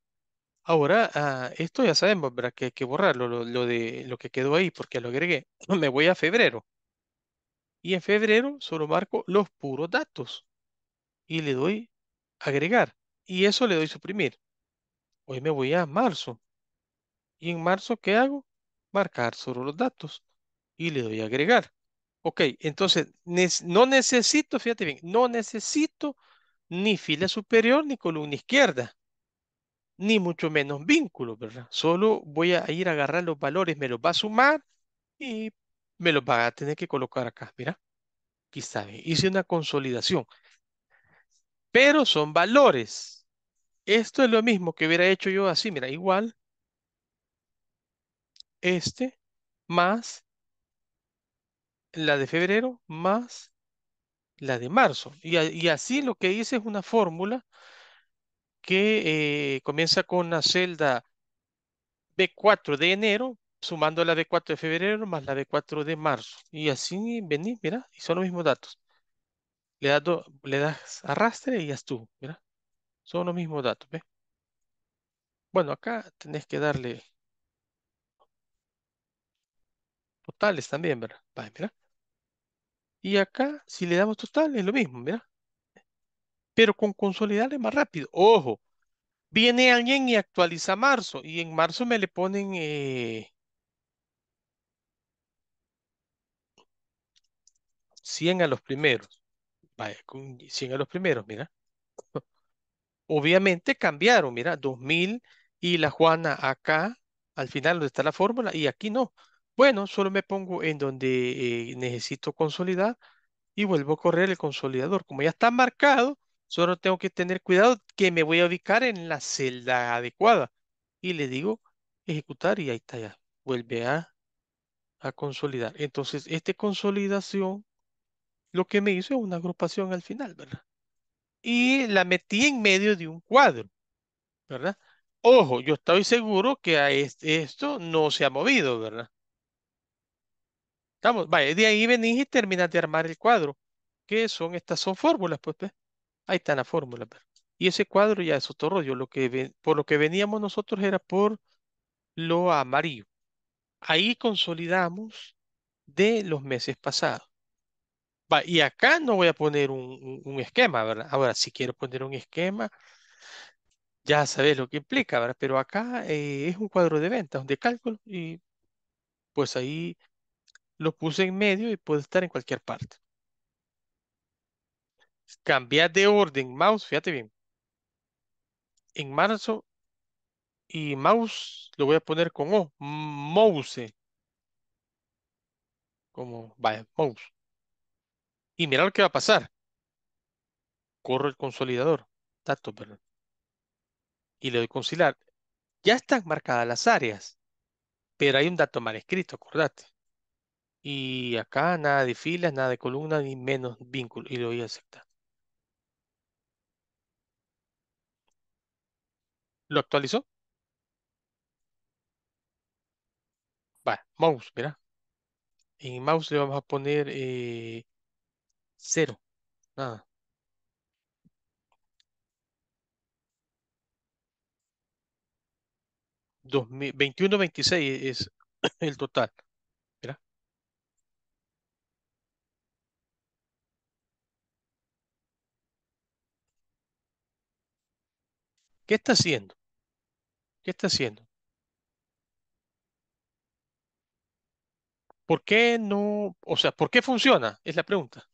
Ahora, ah, esto ya sabemos, pues, Que hay que borrarlo, lo, de lo que quedó ahí, porque lo agregué. Me voy a febrero. Y en febrero solo marco los puros datos. Y le doy agregar. Y eso le doy suprimir. Hoy me voy a marzo. Y en marzo, ¿qué hago? Marcar solo los datos. Y le doy agregar. Ok, entonces no necesito, fíjate bien, no necesito ni fila superior ni columna izquierda ni mucho menos vínculo ¿verdad? Solo voy a ir a agarrar los valores, me los va a sumar y me los va a tener que colocar acá, mira. quizá hice una consolidación. Pero son valores. Esto es lo mismo que hubiera hecho yo así, mira, igual. Este más la de febrero más la de marzo. y así lo que hice es una fórmula que eh, comienza con la celda B4 de enero, sumando la B4 de febrero más la B4 de marzo. Y así venís, mira, y son los mismos datos. Le das, le das arrastre y ya estuvo, mira. Son los mismos datos, ¿ves? Bueno, acá tenés que darle totales también, ¿verdad? Vale, mira. Y acá, si le damos total es lo mismo, mira pero con consolidarle más rápido. Ojo, viene alguien y actualiza marzo y en marzo me le ponen 100 eh, a los primeros. Vaya, 100 a los primeros, mira. Obviamente cambiaron, mira, 2000 y la Juana acá, al final donde está la fórmula, y aquí no. Bueno, solo me pongo en donde eh, necesito consolidar y vuelvo a correr el consolidador. Como ya está marcado, Solo tengo que tener cuidado que me voy a ubicar en la celda adecuada. Y le digo ejecutar y ahí está ya. Vuelve a, consolidar. Entonces, esta consolidación lo que me hizo es una agrupación al final, ¿verdad? Y la metí en medio de un cuadro, ¿verdad? Ojo, yo estoy seguro que a esto no se ha movido, ¿verdad? Estamos, vaya, de ahí venís y terminas de armar el cuadro. ¿Qué son? Estas son fórmulas, pues, pues. Ahí está la fórmula. Pues. Y ese cuadro ya es otro rollo. Lo que por lo que veníamos nosotros era por lo amarillo. Ahí consolidamos de los meses pasados. y acá no voy a poner un, esquema, ¿verdad? Ahora, si quiero poner un esquema, ya sabes lo que implica, ¿verdad? Pero acá eh, es un cuadro de ventas, de cálculo, y pues ahí lo puse en medio y puede estar en cualquier parte. Cambiar de orden mouse, fíjate bien. En marzo y mouse lo voy a poner con O, mouse. Como, vaya, mouse. Y mira lo que va a pasar. Corro el consolidador, datos, perdón. Y le doy conciliar Ya están marcadas las áreas, pero hay un dato mal escrito, acordate. Y acá nada de filas, nada de columnas, ni menos vínculo. Y le voy a aceptar. ¿Lo actualizó? Va, mouse, mira. En mouse le vamos a poner eh, cero. Nada. Dos 21, 26 es el total. Mira. ¿Qué está haciendo? ¿Qué está haciendo? ¿Por qué no? O sea, ¿por qué funciona? Es la pregunta.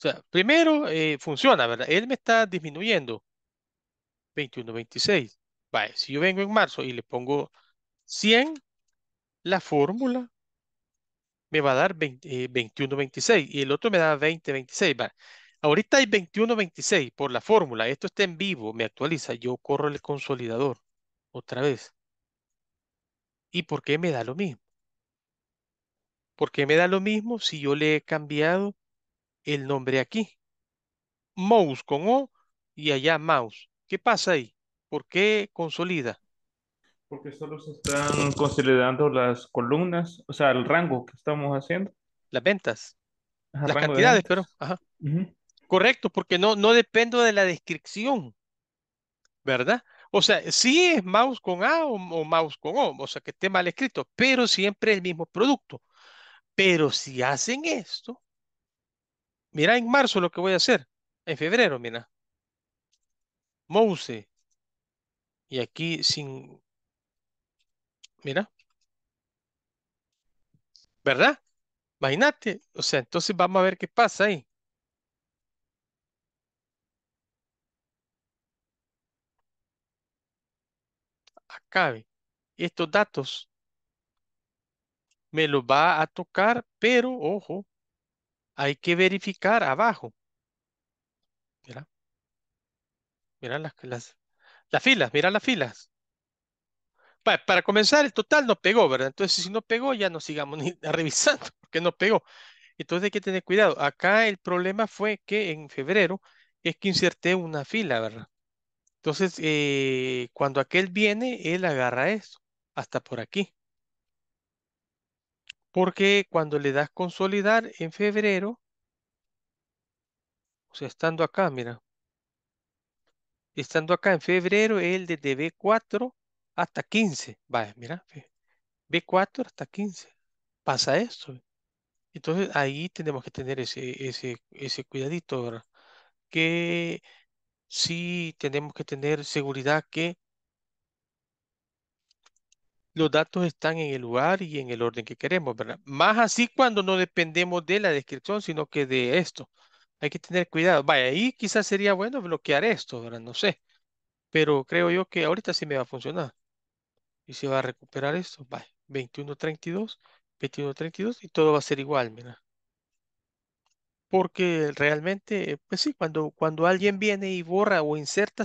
O sea, primero eh, funciona, ¿verdad? Él me está disminuyendo. 21, 26. Vale, si yo vengo en marzo y le pongo 100, la fórmula me va a dar 2126 21, 26 y el otro me da 20, 26. Vale. Ahorita hay 2126 por la fórmula. Esto está en vivo, me actualiza. Yo corro el consolidador otra vez. ¿Y por qué me da lo mismo? ¿Por qué me da lo mismo si yo le he cambiado el nombre aquí? Mouse con O y allá mouse. ¿Qué pasa ahí? ¿Por qué consolida? Porque solo se están consolidando las columnas, o sea, el rango que estamos haciendo. Las ventas. las cantidades, pero. Ajá. Correcto, porque no, no dependo de la descripción, ¿verdad? O sea, sí es mouse con A o, mouse con O, o sea, que esté mal escrito, pero siempre el mismo producto. Pero si hacen esto, mira en marzo lo que voy a hacer, en febrero, mira. Mouse. Y aquí sin... Mira. ¿Verdad? Imagínate. O sea, entonces vamos a ver qué pasa ahí. cabe. Estos datos me los va a tocar, pero ojo, hay que verificar abajo. Mira, mira las, las, las filas, mira las filas. Para, para comenzar, el total no pegó, ¿verdad? Entonces, si no pegó, ya no sigamos revisando, porque no pegó. Entonces hay que tener cuidado. Acá el problema fue que en febrero es que inserté una fila, ¿verdad? Entonces, eh, cuando aquel viene, él agarra eso, hasta por aquí. Porque cuando le das consolidar en febrero, o sea, estando acá, mira, estando acá en febrero, él desde B4 hasta 15, vaya, mira, B4 hasta 15, pasa esto. Entonces ahí tenemos que tener ese, ese, ese cuidadito, ¿verdad? Que sí tenemos que tener seguridad que los datos están en el lugar y en el orden que queremos, ¿verdad? Más así cuando no dependemos de la descripción, sino que de esto. Hay que tener cuidado. Vaya, ahí quizás sería bueno bloquear esto, ¿verdad? No sé. Pero creo yo que ahorita sí me va a funcionar. Y se va a recuperar esto. Vaya, 21.32, 21.32 y todo va a ser igual, ¿verdad? Porque realmente, pues sí, cuando, cuando alguien viene y borra o inserta,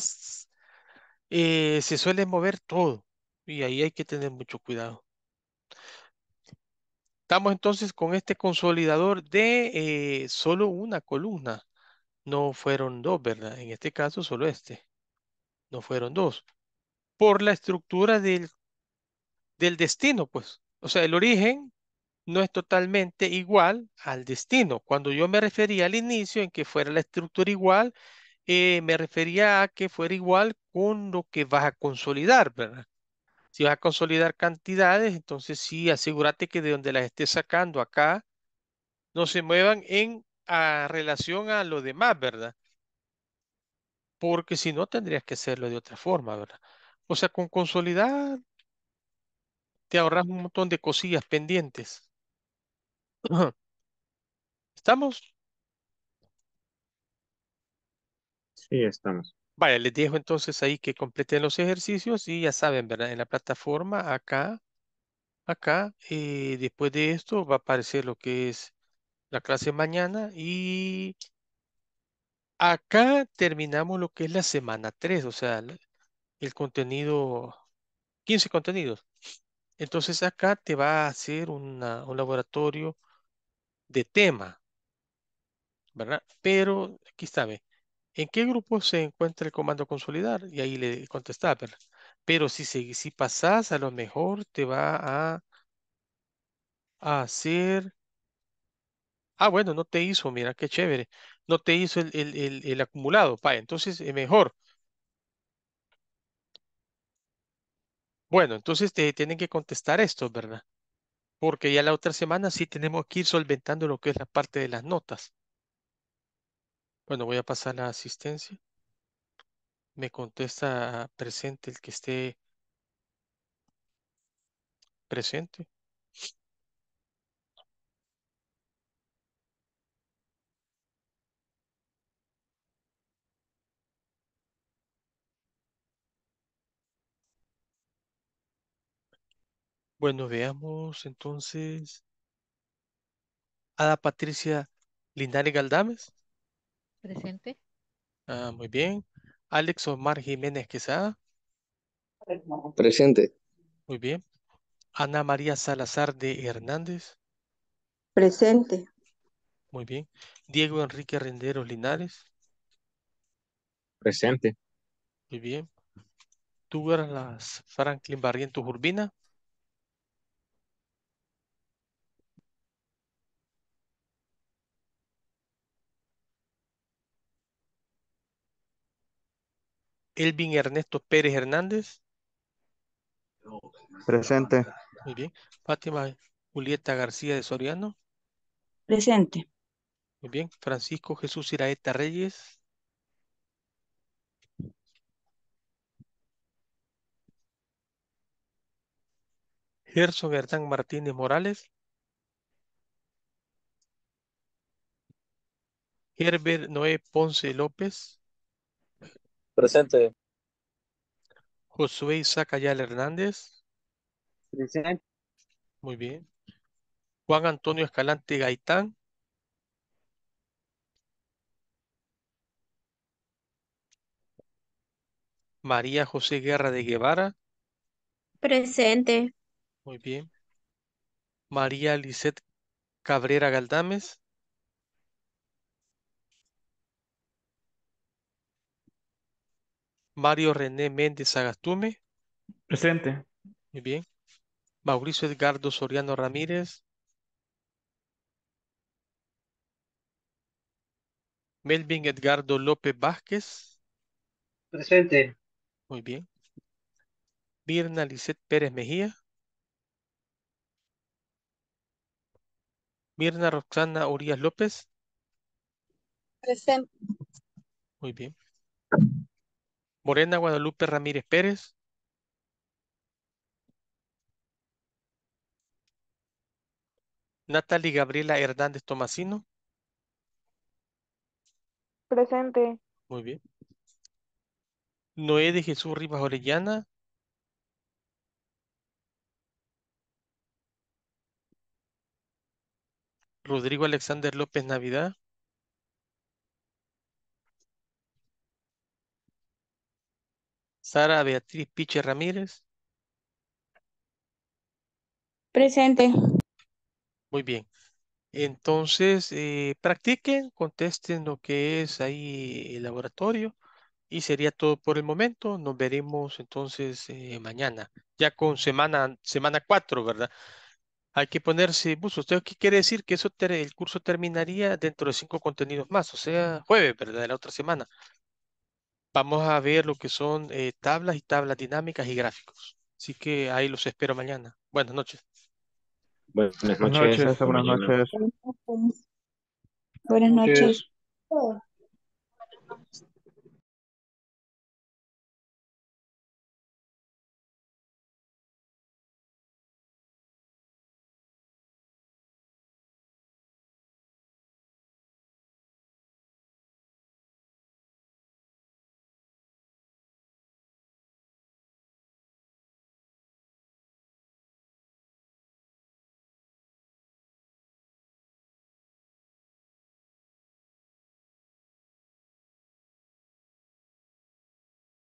eh, se suele mover todo. Y ahí hay que tener mucho cuidado. Estamos entonces con este consolidador de eh, solo una columna. No fueron dos, ¿verdad? En este caso, solo este. No fueron dos. Por la estructura del, del destino, pues. O sea, el origen no es totalmente igual al destino. Cuando yo me refería al inicio en que fuera la estructura igual, eh, me refería a que fuera igual con lo que vas a consolidar, ¿verdad? Si vas a consolidar cantidades, entonces sí, asegúrate que de donde las estés sacando acá, no se muevan en relación a lo demás, ¿verdad? Porque si no, tendrías que hacerlo de otra forma, ¿verdad? O sea, con consolidar te ahorras un montón de cosillas pendientes. ¿Estamos? Sí, estamos. Vaya, les dejo entonces ahí que completen los ejercicios y ya saben, ¿verdad? En la plataforma, acá, acá, eh, después de esto va a aparecer lo que es la clase mañana y acá terminamos lo que es la semana 3, o sea, el, contenido, 15 contenidos. Entonces acá te va a hacer un laboratorio de tema, ¿verdad? Pero aquí está, ¿En qué grupo se encuentra el comando consolidar? Y ahí le contestaba, ¿verdad? Pero si, si pasas, a lo mejor te va a, a, hacer... Ah, bueno, no te hizo, mira, qué chévere. No te hizo el, acumulado, pa, entonces es eh, mejor. Bueno, entonces te tienen que contestar esto, ¿verdad? porque ya la otra semana sí tenemos que ir solventando lo que es la parte de las notas. Bueno, voy a pasar la asistencia. Me contesta ah, presente el que esté presente. Bueno, veamos entonces. la Patricia Linares Galdames. Presente. Ah, muy bien. Alex Omar Jiménez Quesada. Presente. Muy bien. Ana María Salazar de Hernández. Presente. Muy bien. Diego Enrique Renderos Linares. Presente. Muy bien. Tú, las Franklin Barrientos Urbina. Elvin Ernesto Pérez Hernández. Presente. Muy bien. Fátima Julieta García de Soriano. Presente. Muy bien. Francisco Jesús Iraeta Reyes. Gerson Hernán Martínez Morales. Herbert Noé Ponce López. Presente. Josué Isaac Ayala Hernández. Presente. Muy bien. Juan Antonio Escalante Gaitán. María José Guerra de Guevara. Presente. Muy bien. María Lisette Cabrera Galdames. Mario René Méndez Agastume Presente. Muy bien. Mauricio Edgardo Soriano Ramírez. Melvin Edgardo López Vázquez. Presente. Muy bien. Mirna Lisette Pérez Mejía. Mirna Roxana Urias López. Presente. Muy bien. Morena Guadalupe Ramírez Pérez. Natalie Gabriela Hernández Tomasino. Presente. Muy bien. Noé de Jesús Rivas Orellana. Rodrigo Alexander López Navidad. Sara Beatriz Piche Ramírez. Presente. Muy bien. Entonces, eh, practiquen, contesten lo que es ahí el laboratorio y sería todo por el momento. Nos veremos entonces eh, mañana, ya con semana semana 4, ¿verdad? Hay que ponerse bus. ¿Usted qué quiere decir? Que eso el curso terminaría dentro de cinco contenidos más, o sea, jueves, ¿verdad? la otra semana vamos a ver lo que son eh, tablas y tablas dinámicas y gráficos. Así que ahí los espero mañana. Buenas noches. Buenas noches. Buenas noches. Buenas noches. Buenas noches.